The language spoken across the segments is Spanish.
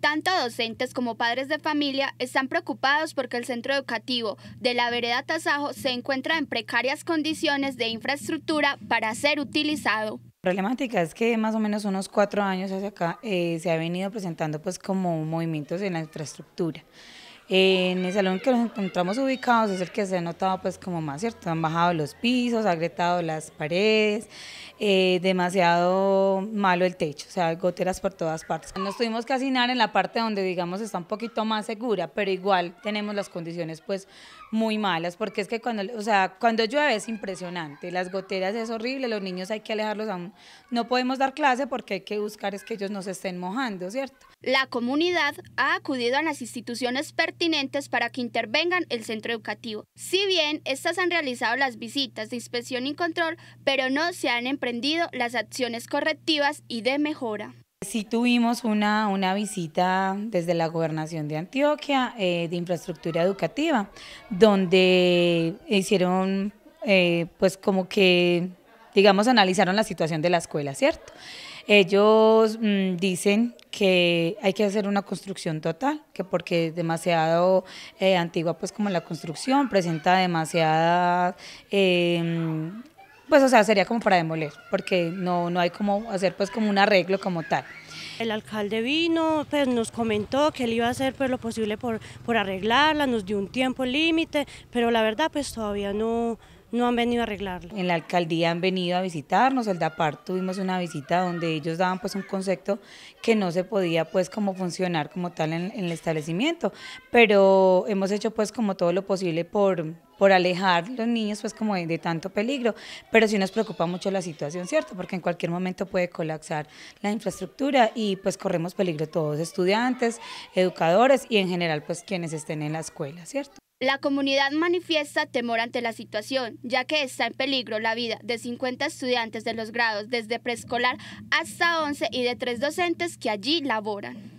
Tanto docentes como padres de familia están preocupados porque el centro educativo de la vereda Tasajo se encuentra en precarias condiciones de infraestructura para ser utilizado. La problemática es que más o menos unos cuatro años hacia acá eh, se ha venido presentando pues como movimientos en la infraestructura. En el salón que nos encontramos ubicados es el que se ha notado pues como más, ¿cierto? Han bajado los pisos, agrietado las paredes, eh, demasiado malo el techo, o sea, goteras por todas partes. Nos tuvimos que hacinar en la parte donde digamos está un poquito más segura, pero igual tenemos las condiciones pues muy malas, porque es que cuando, o sea, cuando llueve es impresionante, las goteras es horrible, los niños hay que alejarlos aún, no podemos dar clase porque hay que buscar es que ellos no se estén mojando, ¿cierto? La comunidad ha acudido a las instituciones pertinentes para que intervengan el centro educativo. Si bien estas han realizado las visitas de inspección y control, pero no se han emprendido las acciones correctivas y de mejora. Sí tuvimos una, una, visita desde la gobernación de Antioquia eh, de infraestructura educativa, donde hicieron, eh, pues como que, digamos, analizaron la situación de la escuela, ¿cierto? Ellos mm, dicen que hay que hacer una construcción total, que porque es demasiado eh, antigua, pues como la construcción presenta demasiada... Em, pues o sea, sería como para demoler, porque no, no hay como hacer pues como un arreglo como tal. El alcalde vino, pues nos comentó que él iba a hacer pues lo posible por, por arreglarla, nos dio un tiempo límite, pero la verdad pues todavía no, no han venido a arreglarlo. En la alcaldía han venido a visitarnos, el DAPAR tuvimos una visita donde ellos daban pues un concepto que no se podía pues como funcionar como tal en, en el establecimiento, pero hemos hecho pues como todo lo posible por por alejar los niños pues como de, tanto peligro, pero sí nos preocupa mucho la situación, ¿cierto? Porque en cualquier momento puede colapsar la infraestructura y pues corremos peligro todos, estudiantes, educadores y en general pues quienes estén en la escuela, ¿cierto? La comunidad manifiesta temor ante la situación, ya que está en peligro la vida de 50 estudiantes de los grados desde preescolar hasta 11 y de tres docentes que allí laboran.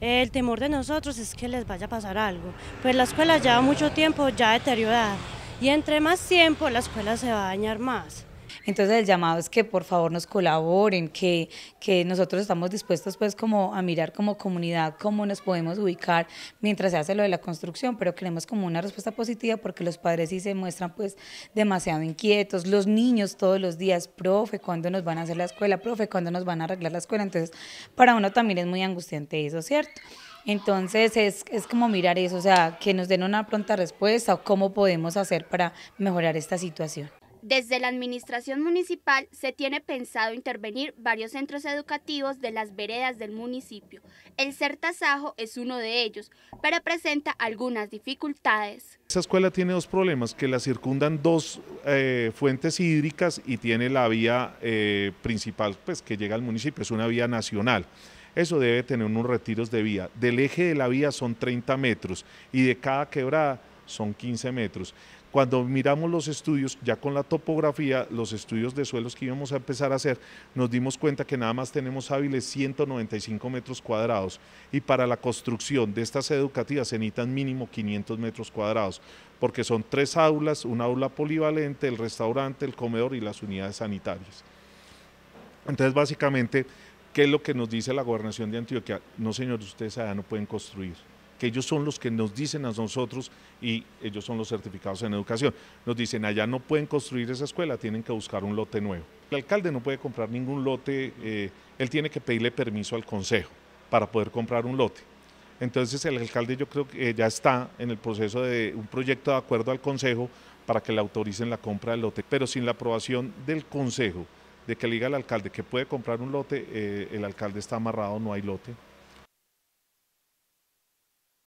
El temor de nosotros es que les vaya a pasar algo, pues la escuela lleva mucho tiempo ya deteriorada y entre más tiempo la escuela se va a dañar más. Entonces el llamado es que por favor nos colaboren, que, que nosotros estamos dispuestos pues como a mirar como comunidad cómo nos podemos ubicar mientras se hace lo de la construcción, pero queremos como una respuesta positiva porque los padres sí se muestran pues demasiado inquietos, los niños todos los días, profe, ¿cuándo nos van a hacer la escuela? Profe, ¿cuándo nos van a arreglar la escuela? Entonces para uno también es muy angustiante eso, ¿cierto? Entonces es, es, como mirar eso, o sea, que nos den una pronta respuesta o cómo podemos hacer para mejorar esta situación. Desde la administración municipal se tiene pensado intervenir varios centros educativos de las veredas del municipio. El Certasajo es uno de ellos, pero presenta algunas dificultades. Esa escuela tiene dos problemas, que la circundan dos eh, fuentes hídricas y tiene la vía eh, principal pues, que llega al municipio, es una vía nacional. Eso debe tener unos retiros de vía. Del eje de la vía son 30 metros y de cada quebrada son 15 metros. Cuando miramos los estudios, ya con la topografía, los estudios de suelos que íbamos a empezar a hacer, nos dimos cuenta que nada más tenemos hábiles 195 metros cuadrados y para la construcción de estas educativas se necesitan mínimo 500 metros cuadrados, porque son tres aulas, una aula polivalente, el restaurante, el comedor y las unidades sanitarias. Entonces, básicamente, ¿qué es lo que nos dice la gobernación de Antioquia? No, señores, ustedes allá no pueden construir que ellos son los que nos dicen a nosotros y ellos son los certificados en educación. Nos dicen, allá no pueden construir esa escuela, tienen que buscar un lote nuevo. El alcalde no puede comprar ningún lote, eh, él tiene que pedirle permiso al consejo para poder comprar un lote. Entonces el alcalde yo creo que eh, ya está en el proceso de un proyecto de acuerdo al consejo para que le autoricen la compra del lote, pero sin la aprobación del consejo de que le diga al alcalde que puede comprar un lote, eh, el alcalde está amarrado, no hay lote.